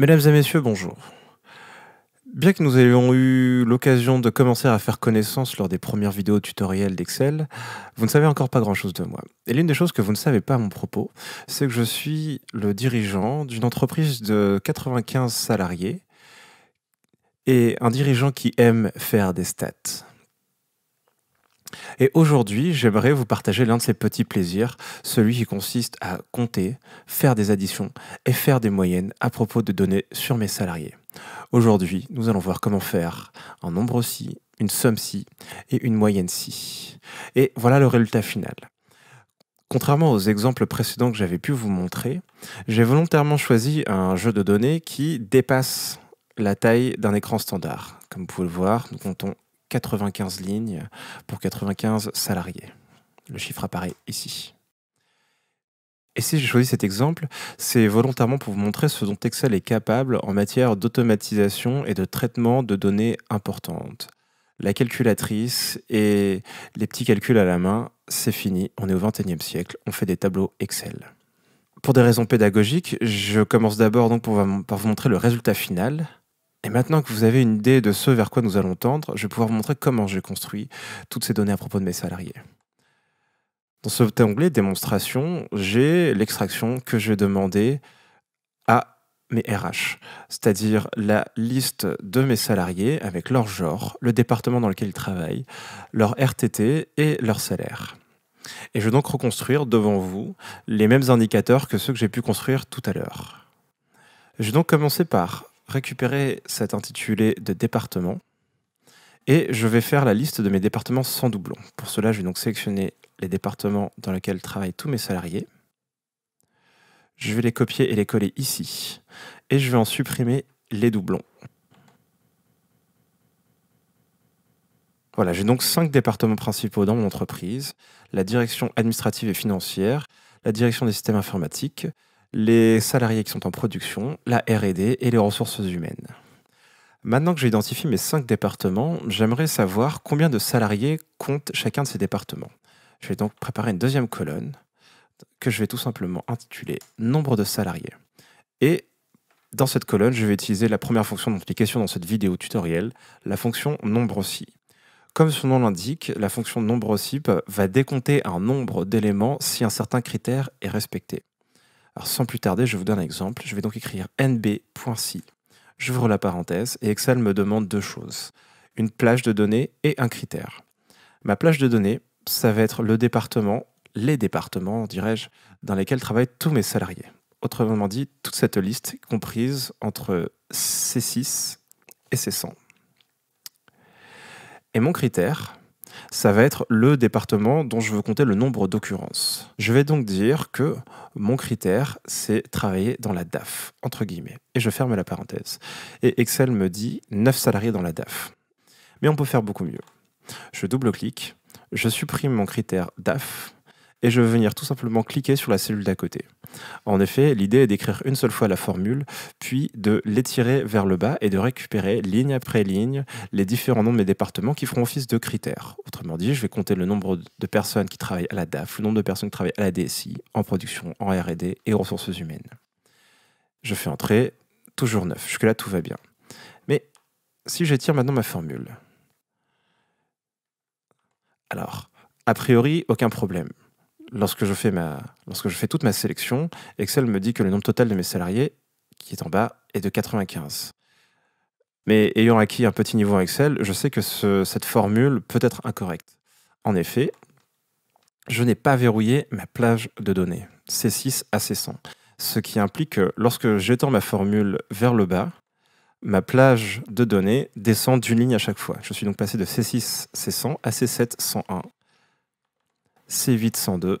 Mesdames et messieurs, bonjour. Bien que nous ayons eu l'occasion de commencer à faire connaissance lors des premières vidéos tutoriels d'Excel, vous ne savez encore pas grand-chose de moi. Et l'une des choses que vous ne savez pas à mon propos, c'est que je suis le dirigeant d'une entreprise de 95 salariés et un dirigeant qui aime faire des stats. Et aujourd'hui, j'aimerais vous partager l'un de ces petits plaisirs, celui qui consiste à compter, faire des additions et faire des moyennes à propos de données sur mes salariés. Aujourd'hui, nous allons voir comment faire un nombre ci, une somme ci et une moyenne ci. Et voilà le résultat final. Contrairement aux exemples précédents que j'avais pu vous montrer, j'ai volontairement choisi un jeu de données qui dépasse la taille d'un écran standard. Comme vous pouvez le voir, nous comptons 95 lignes pour 95 salariés. Le chiffre apparaît ici. Et si j'ai choisi cet exemple, c'est volontairement pour vous montrer ce dont Excel est capable en matière d'automatisation et de traitement de données importantes. La calculatrice et les petits calculs à la main, c'est fini, on est au XXIe siècle, on fait des tableaux Excel. Pour des raisons pédagogiques, je commence d'abord donc pour, vous montrer le résultat final. Et maintenant que vous avez une idée de ce vers quoi nous allons tendre, je vais pouvoir vous montrer comment j'ai construit toutes ces données à propos de mes salariés. Dans ce onglet démonstration, j'ai l'extraction que j'ai demandée à mes RH, c'est-à-dire la liste de mes salariés avec leur genre, le département dans lequel ils travaillent, leur RTT et leur salaire. Et je vais donc reconstruire devant vous les mêmes indicateurs que ceux que j'ai pu construire tout à l'heure. Je vais donc commencer par récupérer cet intitulé de département et je vais faire la liste de mes départements sans doublons. Pour cela, je vais donc sélectionner les départements dans lesquels travaillent tous mes salariés. Je vais les copier et les coller ici. Et je vais en supprimer les doublons. Voilà, j'ai donc cinq départements principaux dans mon entreprise. La direction administrative et financière, la direction des systèmes informatiques, les salariés qui sont en production, la RD et les ressources humaines. Maintenant que j'ai identifié mes cinq départements, j'aimerais savoir combien de salariés compte chacun de ces départements. Je vais donc préparer une deuxième colonne que je vais tout simplement intituler Nombre de salariés. Et dans cette colonne, je vais utiliser la première fonction d'implication dans cette vidéo tutoriel, la fonction nombre aussi. Comme son nom l'indique, la fonction nombre aussi va décompter un nombre d'éléments si un certain critère est respecté. Alors sans plus tarder, je vous donne un exemple. Je vais donc écrire nb.si. J'ouvre la parenthèse et Excel me demande deux choses. Une plage de données et un critère. Ma plage de données, ça va être le département, les départements, dirais-je, dans lesquels travaillent tous mes salariés. Autrement dit, toute cette liste comprise entre C6 et C100. Et mon critère, ça va être le département dont je veux compter le nombre d'occurrences. Je vais donc dire que mon critère, c'est travailler dans la DAF, entre guillemets. Et je ferme la parenthèse. Et Excel me dit 9 salariés dans la DAF. Mais on peut faire beaucoup mieux. Je double-clique, je supprime mon critère DAF et je vais venir tout simplement cliquer sur la cellule d'à côté. En effet, l'idée est d'écrire une seule fois la formule, puis de l'étirer vers le bas et de récupérer ligne après ligne les différents noms de mes départements qui feront office de critères. Autrement dit, je vais compter le nombre de personnes qui travaillent à la DAF, le nombre de personnes qui travaillent à la DSI, en production, en RD et ressources humaines. Je fais entrer, toujours neuf, jusque-là tout va bien. Mais si j'étire maintenant ma formule, alors, a priori, aucun problème lorsque je fais, ma, lorsque je fais toute ma sélection, Excel me dit que le nombre total de mes salariés, qui est en bas, est de 95. Mais ayant acquis un petit niveau en Excel, je sais que cette formule peut être incorrecte. En effet, je n'ai pas verrouillé ma plage de données, C6 à C100, ce qui implique que lorsque j'étends ma formule vers le bas, ma plage de données descend d'une ligne à chaque fois. Je suis donc passé de C6 C100 à C7 101 c 102'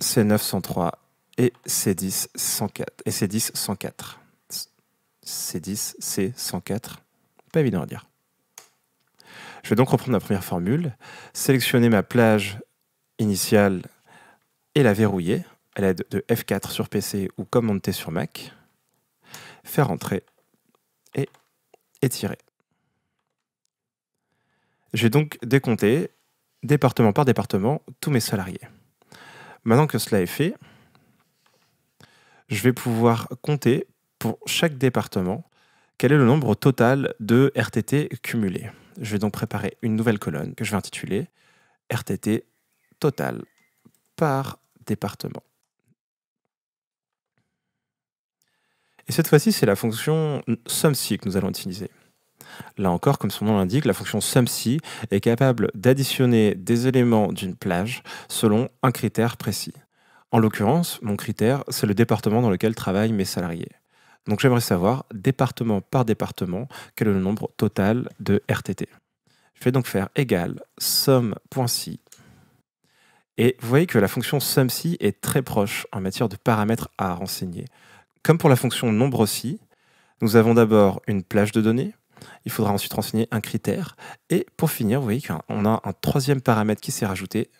C903 et C10 104 et C10 104. C10 C 104, pas évident à dire. Je vais donc reprendre ma première formule, sélectionner ma plage initiale et la verrouiller à l'aide de F4 sur PC ou commande T sur Mac, faire entrer et étirer. J'ai donc décompté département par département, tous mes salariés. Maintenant que cela est fait, je vais pouvoir compter pour chaque département quel est le nombre total de RTT cumulés. Je vais donc préparer une nouvelle colonne que je vais intituler RTT total par département. Et cette fois-ci, c'est la fonction SUMSI que nous allons utiliser. Là encore, comme son nom l'indique, la fonction SUMSI est capable d'additionner des éléments d'une plage selon un critère précis. En l'occurrence, mon critère, c'est le département dans lequel travaillent mes salariés. Donc j'aimerais savoir, département par département, quel est le nombre total de RTT. Je vais donc faire égal sum.si. Et vous voyez que la fonction sum.si est très proche en matière de paramètres à renseigner. Comme pour la fonction nombre nous avons d'abord une plage de données il faudra ensuite renseigner un critère. Et pour finir, vous voyez qu'on a un troisième paramètre qui s'est rajouté,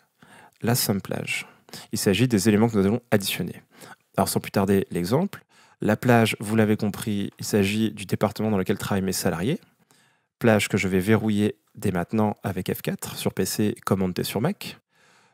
la plage. Il s'agit des éléments que nous allons additionner. Alors sans plus tarder, l'exemple. La plage, vous l'avez compris, il s'agit du département dans lequel travaillent mes salariés. Plage que je vais verrouiller dès maintenant avec F4 sur PC Commandé T sur Mac.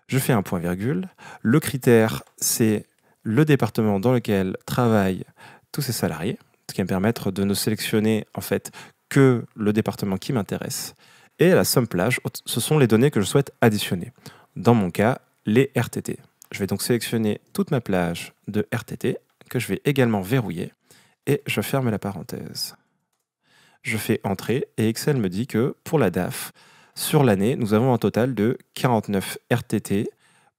Je fais un point virgule. Le critère, c'est le département dans lequel travaillent tous ces salariés, ce qui va me permettre de ne sélectionner en fait que le département qui m'intéresse. Et la somme plage, ce sont les données que je souhaite additionner. Dans mon cas, les RTT. Je vais donc sélectionner toute ma plage de RTT que je vais également verrouiller et je ferme la parenthèse. Je fais Entrée, et Excel me dit que pour la DAF, sur l'année, nous avons un total de 49 RTT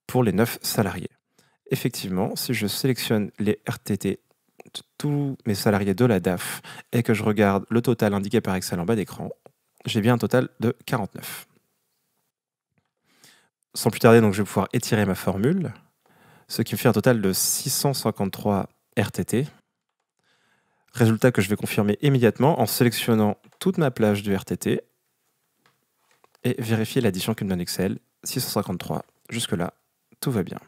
pour les 9 salariés. Effectivement, si je sélectionne les RTT tous mes salariés de la DAF et que je regarde le total indiqué par Excel en bas d'écran, j'ai bien un total de 49. Sans plus tarder, donc, je vais pouvoir étirer ma formule, ce qui me fait un total de 653 RTT. Résultat que je vais confirmer immédiatement en sélectionnant toute ma plage du RTT et vérifier l'addition que me donne Excel, 653. Jusque-là, tout va bien.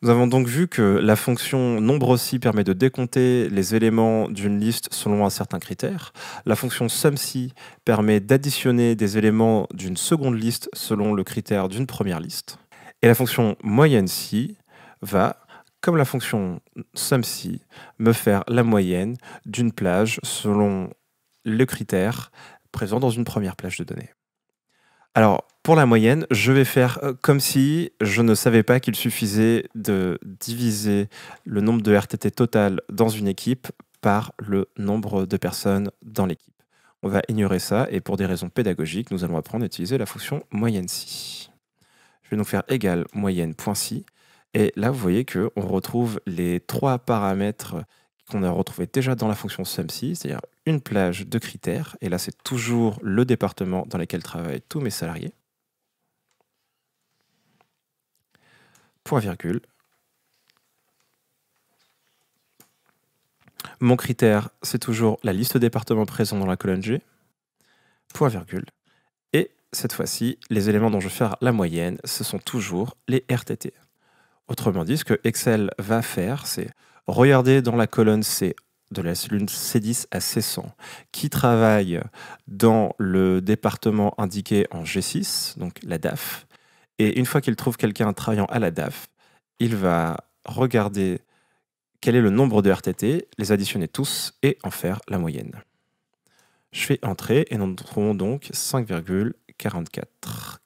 Nous avons donc vu que la fonction nombre si permet de décompter les éléments d'une liste selon un certain critère. La fonction si permet d'additionner des éléments d'une seconde liste selon le critère d'une première liste. Et la fonction moyenne si va, comme la fonction si, me faire la moyenne d'une plage selon le critère présent dans une première plage de données. Alors, pour la moyenne, je vais faire euh, comme si je ne savais pas qu'il suffisait de diviser le nombre de RTT total dans une équipe par le nombre de personnes dans l'équipe. On va ignorer ça et pour des raisons pédagogiques, nous allons apprendre à utiliser la fonction moyenne si. Je vais donc faire égal moyenne.si et là vous voyez que on retrouve les trois paramètres qu'on a retrouvé déjà dans la fonction SUMSI, c'est-à-dire une plage de critères, et là c'est toujours le département dans lequel travaillent tous mes salariés. Point virgule. Mon critère, c'est toujours la liste départements présents dans la colonne G. Point virgule. Et cette fois-ci, les éléments dont je vais faire la moyenne, ce sont toujours les RTT. Autrement dit, ce que Excel va faire, c'est Regardez dans la colonne C de la cellule C10 à C100, qui travaille dans le département indiqué en G6, donc la DAF. Et une fois qu'il trouve quelqu'un travaillant à la DAF, il va regarder quel est le nombre de RTT, les additionner tous et en faire la moyenne. Je fais entrer et nous trouvons donc 5,44.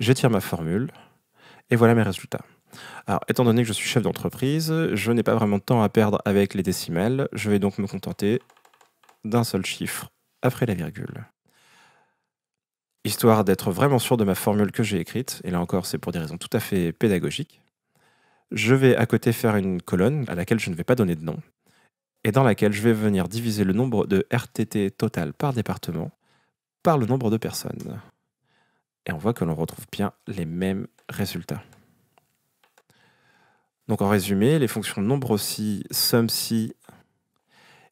J'étire ma formule et voilà mes résultats. Alors, étant donné que je suis chef d'entreprise, je n'ai pas vraiment de temps à perdre avec les décimales. Je vais donc me contenter d'un seul chiffre après la virgule. Histoire d'être vraiment sûr de ma formule que j'ai écrite, et là encore c'est pour des raisons tout à fait pédagogiques, je vais à côté faire une colonne à laquelle je ne vais pas donner de nom, et dans laquelle je vais venir diviser le nombre de RTT total par département par le nombre de personnes. Et on voit que l'on retrouve bien les mêmes résultats. Donc en résumé, les fonctions nombre si, somme si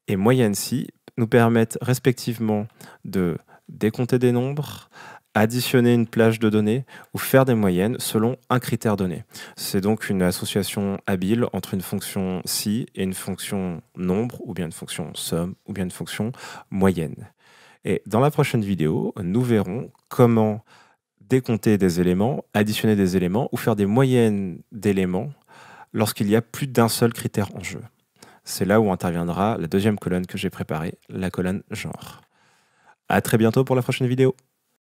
et moyenne si nous permettent respectivement de décompter des nombres, additionner une plage de données ou faire des moyennes selon un critère donné. C'est donc une association habile entre une fonction si et une fonction nombre ou bien une fonction somme ou bien une fonction moyenne. Et dans la prochaine vidéo, nous verrons comment décompter des éléments, additionner des éléments ou faire des moyennes d'éléments lorsqu'il y a plus d'un seul critère en jeu. C'est là où interviendra la deuxième colonne que j'ai préparée, la colonne genre. À très bientôt pour la prochaine vidéo.